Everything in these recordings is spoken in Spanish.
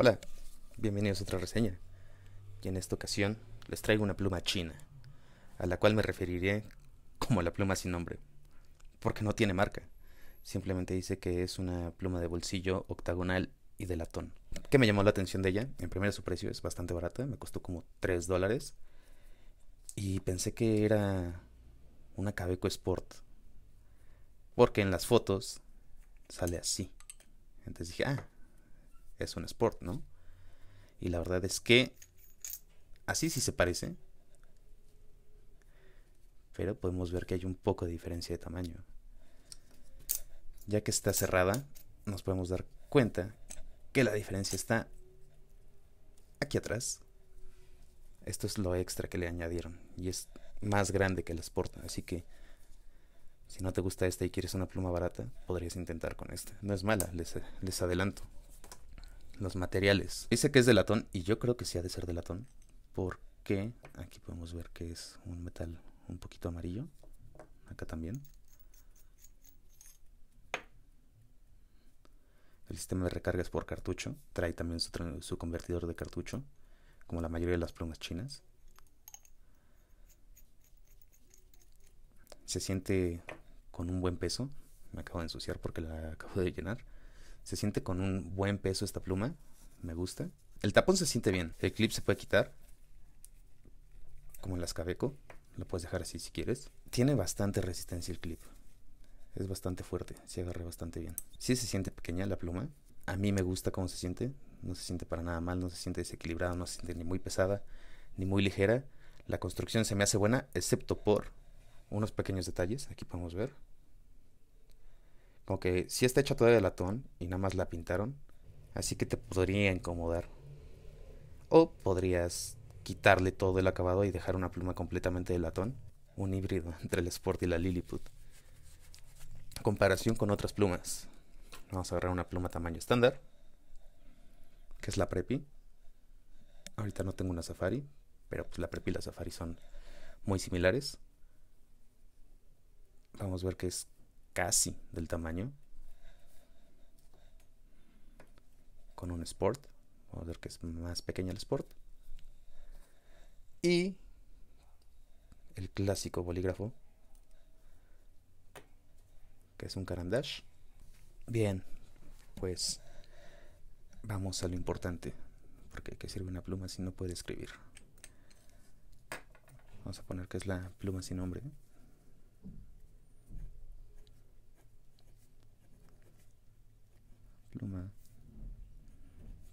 Hola, bienvenidos a otra reseña. Y en esta ocasión les traigo una pluma china, a la cual me referiré como la pluma sin nombre, porque no tiene marca. Simplemente dice que es una pluma de bolsillo octagonal y de latón. ¿Qué me llamó la atención de ella? En primera su precio es bastante barato, me costó como 3 dólares. Y pensé que era una Cabeco Sport. Porque en las fotos sale así. Entonces dije, ah, es un Sport, ¿no? Y la verdad es que así sí se parece. Pero podemos ver que hay un poco de diferencia de tamaño. Ya que está cerrada, nos podemos dar cuenta que la diferencia está aquí atrás. Esto es lo extra que le añadieron. Y es más grande que el Sport. Así que si no te gusta esta y quieres una pluma barata, podrías intentar con esta. No es mala, les, les adelanto los materiales. Dice que es de latón y yo creo que sí ha de ser de latón porque aquí podemos ver que es un metal un poquito amarillo. Acá también. El sistema de recarga es por cartucho. Trae también su, su convertidor de cartucho, como la mayoría de las plumas chinas. Se siente con un buen peso. Me acabo de ensuciar porque la acabo de llenar. Se siente con un buen peso esta pluma. Me gusta. El tapón se siente bien. El clip se puede quitar. Como en las Cabeco. Lo puedes dejar así si quieres. Tiene bastante resistencia el clip. Es bastante fuerte. Se agarra bastante bien. Sí se siente pequeña la pluma. A mí me gusta cómo se siente. No se siente para nada mal. No se siente desequilibrada. No se siente ni muy pesada. Ni muy ligera. La construcción se me hace buena. Excepto por unos pequeños detalles. Aquí podemos ver. Como que si está hecha todavía de latón y nada más la pintaron. Así que te podría incomodar. O podrías quitarle todo el acabado y dejar una pluma completamente de latón. Un híbrido entre el Sport y la Lilliput. Comparación con otras plumas. Vamos a agarrar una pluma tamaño estándar. Que es la Prepi. Ahorita no tengo una Safari. Pero pues la Prepi y la Safari son muy similares. Vamos a ver que es casi del tamaño. Con un Sport. Vamos a ver que es más pequeña el Sport. Y el clásico bolígrafo. Que es un Carandash. Bien, pues vamos a lo importante. Porque ¿qué sirve una pluma si no puede escribir? Vamos a poner que es la pluma sin nombre. ¿eh?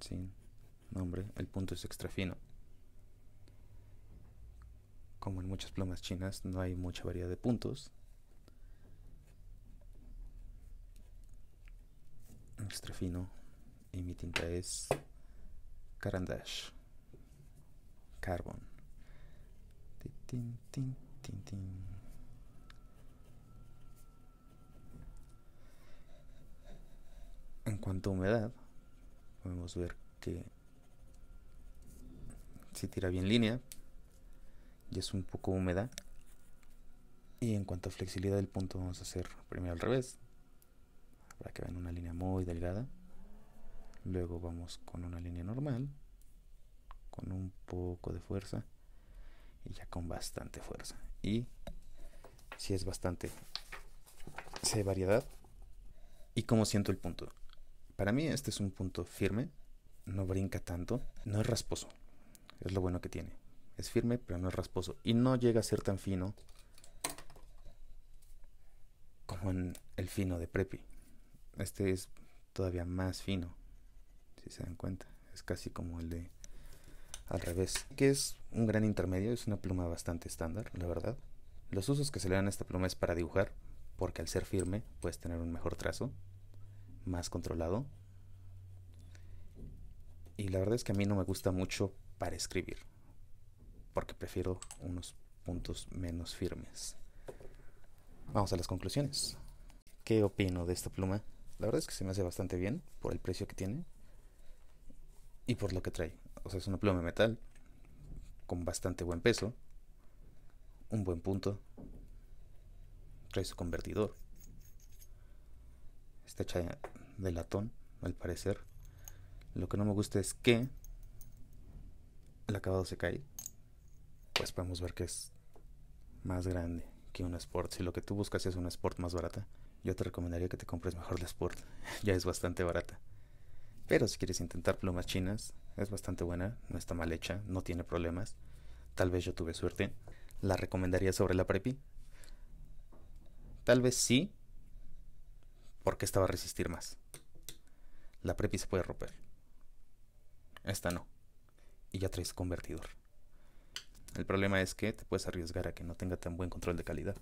sin nombre, el punto es extra fino. Como en muchas plumas chinas, no hay mucha variedad de puntos. Extra fino y mi tinta es Carandash Carbon. en cuanto a humedad, podemos ver que si tira bien línea y es un poco húmeda y en cuanto a flexibilidad del punto vamos a hacer primero al revés para que vean una línea muy delgada luego vamos con una línea normal con un poco de fuerza y ya con bastante fuerza y si es bastante sé variedad y cómo siento el punto para mí este es un punto firme, no brinca tanto, no es rasposo, es lo bueno que tiene. Es firme, pero no es rasposo y no llega a ser tan fino como en el fino de Prepi. Este es todavía más fino, si se dan cuenta. Es casi como el de al revés, que es un gran intermedio, es una pluma bastante estándar, la verdad. Los usos que se le dan a esta pluma es para dibujar, porque al ser firme puedes tener un mejor trazo, más controlado. Y la verdad es que a mí no me gusta mucho para escribir, porque prefiero unos puntos menos firmes. Vamos a las conclusiones. ¿Qué opino de esta pluma? La verdad es que se me hace bastante bien por el precio que tiene y por lo que trae. O sea, es una pluma de metal con bastante buen peso, un buen punto, trae su convertidor, está hecha de latón, al parecer. Lo que no me gusta es que el acabado se cae. Pues podemos ver que es más grande que un Sport. Si lo que tú buscas es una Sport más barata, yo te recomendaría que te compres mejor la Sport. ya es bastante barata. Pero si quieres intentar plumas chinas, es bastante buena, no está mal hecha, no tiene problemas. Tal vez yo tuve suerte. ¿La recomendaría sobre la Prepi? Tal vez sí, porque esta va a resistir más la prepi se puede romper. Esta no. Y ya traes convertidor. El problema es que te puedes arriesgar a que no tenga tan buen control de calidad.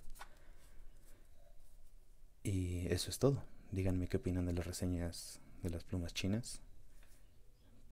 Y eso es todo. Díganme qué opinan de las reseñas de las plumas chinas.